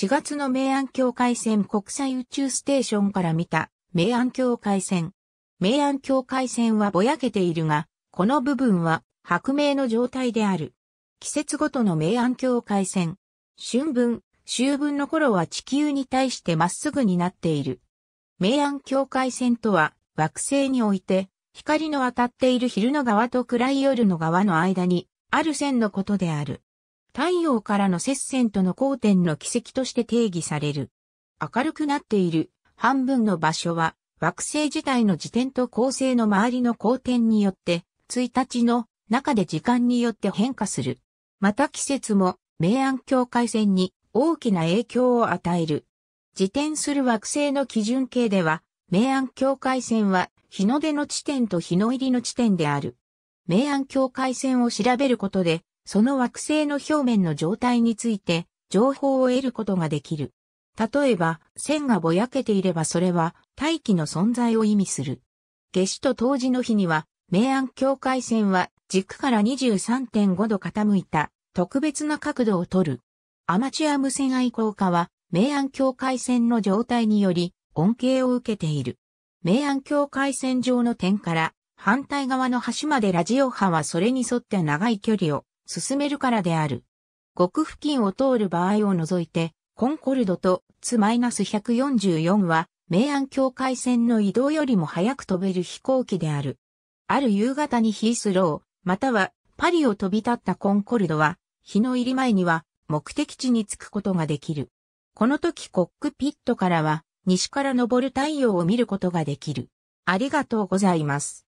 4月の明暗境界線国際宇宙ステーションから見た明暗境界線。明暗境界線はぼやけているが、この部分は白明の状態である。季節ごとの明暗境界線。春分、秋分の頃は地球に対してまっすぐになっている。明暗境界線とは惑星において光の当たっている昼の側と暗い夜の側の間にある線のことである。太陽からの接線との交点の軌跡として定義される。明るくなっている半分の場所は惑星自体の時点と恒星の周りの交点によって1日の中で時間によって変化する。また季節も明暗境界線に大きな影響を与える。自転する惑星の基準形では、明暗境界線は日の出の地点と日の入りの地点である。明暗境界線を調べることで、その惑星の表面の状態について情報を得ることができる。例えば、線がぼやけていればそれは大気の存在を意味する。夏至と冬至の日には、明暗境界線は軸から23.5度傾いた特別な角度をとる。アマチュア無線愛好家は、明暗境界線の状態により恩恵を受けている。明暗境界線上の点から反対側の端までラジオ波はそれに沿って長い距離を進めるからである。極付近を通る場合を除いて、コンコルドとツ -144 は、明暗境界線の移動よりも早く飛べる飛行機である。ある夕方にヒースロー、またはパリを飛び立ったコンコルドは、日の入り前には目的地に着くことができる。この時コックピットからは、西から昇る太陽を見ることができる。ありがとうございます。